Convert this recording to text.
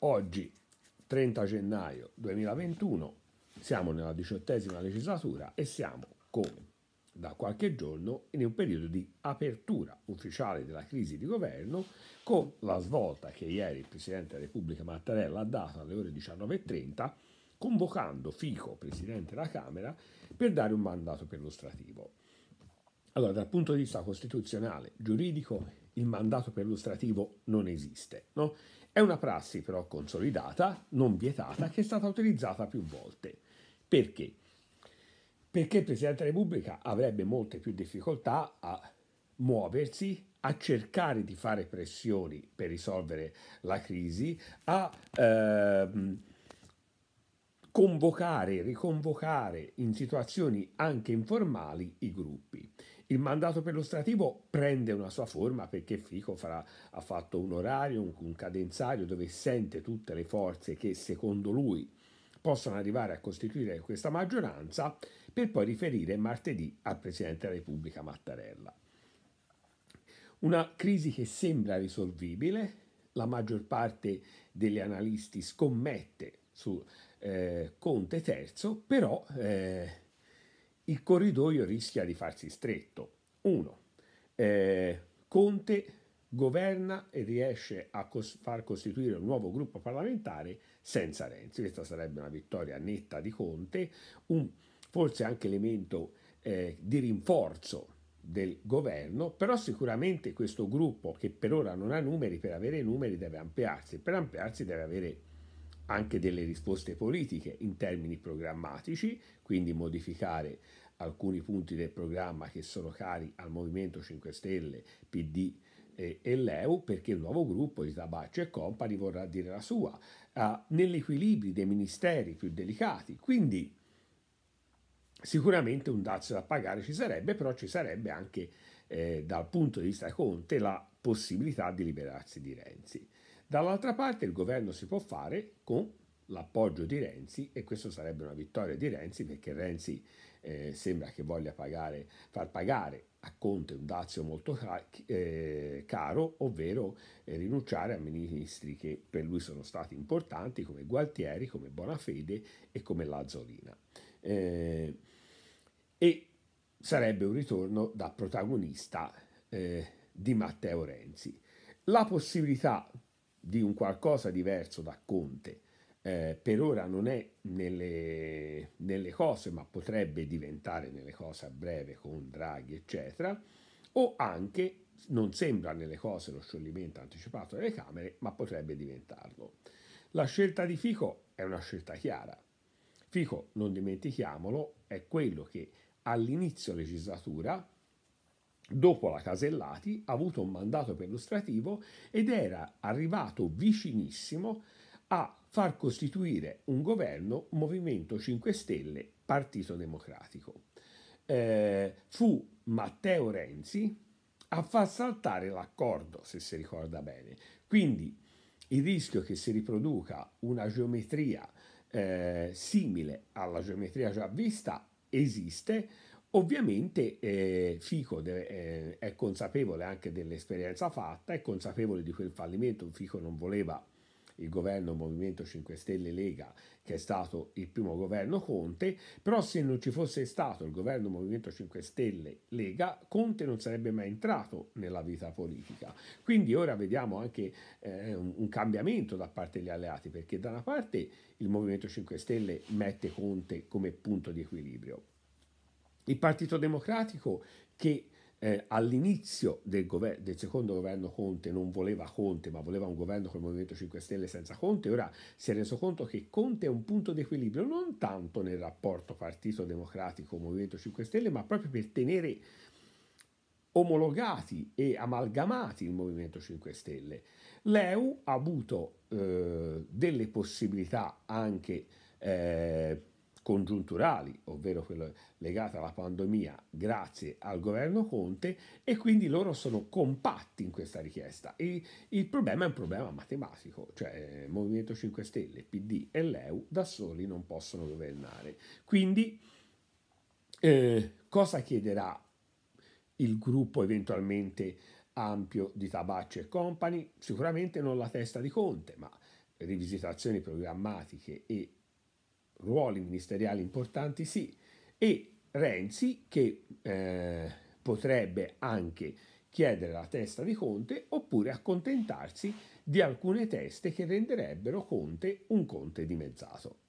Oggi, 30 gennaio 2021, siamo nella diciottesima legislatura e siamo, come da qualche giorno, in un periodo di apertura ufficiale della crisi di governo, con la svolta che ieri il Presidente della Repubblica Mattarella ha dato alle ore 19.30, convocando Fico, Presidente della Camera, per dare un mandato perlustrativo. Allora, dal punto di vista costituzionale, giuridico, il mandato perlustrativo non esiste. No? È una prassi però consolidata, non vietata, che è stata utilizzata più volte. Perché? Perché il Presidente della Repubblica avrebbe molte più difficoltà a muoversi, a cercare di fare pressioni per risolvere la crisi, a... Ehm, convocare e riconvocare in situazioni anche informali i gruppi. Il mandato perlustrativo prende una sua forma perché Fico farà, ha fatto un orario, un, un cadenzario dove sente tutte le forze che secondo lui possono arrivare a costituire questa maggioranza per poi riferire martedì al Presidente della Repubblica Mattarella. Una crisi che sembra risolvibile, la maggior parte degli analisti scommette su eh, Conte III, però eh, il corridoio rischia di farsi stretto. 1. Eh, Conte governa e riesce a cos- far costituire un nuovo gruppo parlamentare senza Renzi. Questa sarebbe una vittoria netta di Conte, un forse anche elemento eh, di rinforzo del governo, però sicuramente questo gruppo che per ora non ha numeri, per avere numeri deve ampliarsi, per ampliarsi deve avere anche delle risposte politiche in termini programmatici, quindi modificare alcuni punti del programma che sono cari al Movimento 5 Stelle, PD e, e l'EU, perché il nuovo gruppo di Tabaccio e Company vorrà dire la sua, uh, negli equilibri dei ministeri più delicati. Quindi sicuramente un dazio da pagare ci sarebbe, però ci sarebbe anche eh, dal punto di vista Conte la possibilità di liberarsi di Renzi. Dall'altra parte il governo si può fare con l'appoggio di Renzi e questo sarebbe una vittoria di Renzi perché Renzi eh, sembra che voglia pagare, far pagare a Conte un dazio molto ca- eh, caro, ovvero eh, rinunciare a ministri che per lui sono stati importanti come Gualtieri, come Bonafede e come Lazzolina. Eh, e sarebbe un ritorno da protagonista eh, di Matteo Renzi. La possibilità di un qualcosa diverso da Conte. Eh, per ora non è nelle, nelle, cose, ma potrebbe diventare nelle cose a breve con Draghi, eccetera, o anche non sembra nelle cose lo scioglimento anticipato delle Camere, ma potrebbe diventarlo. La scelta di Fico è una scelta chiara. Fico, non dimentichiamolo, è quello che all'inizio legislatura dopo la Casellati, ha avuto un mandato perlustrativo ed era arrivato vicinissimo a far costituire un governo Movimento 5 Stelle Partito Democratico. Eh, fu Matteo Renzi a far saltare l'accordo, se si ricorda bene. Quindi il rischio che si riproduca una geometria eh, simile alla geometria già vista esiste, Ovviamente eh, Fico de, eh, è consapevole anche dell'esperienza fatta, è consapevole di quel fallimento, Fico non voleva il governo Movimento 5 Stelle Lega, che è stato il primo governo Conte, però se non ci fosse stato il governo Movimento 5 Stelle Lega, Conte non sarebbe mai entrato nella vita politica. Quindi ora vediamo anche eh, un, cambiamento da parte degli alleati, perché da una parte il Movimento 5 Stelle mette Conte come punto di equilibrio. Il Partito Democratico che eh, all'inizio del, del, secondo governo Conte non voleva Conte, ma voleva un governo col Movimento 5 Stelle senza Conte, ora si è reso conto che Conte è un punto di equilibrio non tanto nel rapporto Partito Democratico-Movimento 5 Stelle, ma proprio per tenere omologati e amalgamati il Movimento 5 Stelle. L'EU ha avuto eh, delle possibilità anche eh, congiunturali, ovvero quella legata alla pandemia, grazie al governo Conte, e quindi loro sono compatti in questa richiesta. E il problema è un problema matematico, cioè eh, Movimento 5 Stelle, PD e Leu da soli non possono governare. Quindi eh, cosa chiederà il gruppo eventualmente ampio di Tabaccio e Company? Sicuramente non la testa di Conte, ma rivisitazioni programmatiche e ruoli ministeriali importanti, sì, e Renzi che eh, potrebbe anche chiedere la testa di Conte oppure accontentarsi di alcune teste che renderebbero Conte un Conte dimezzato.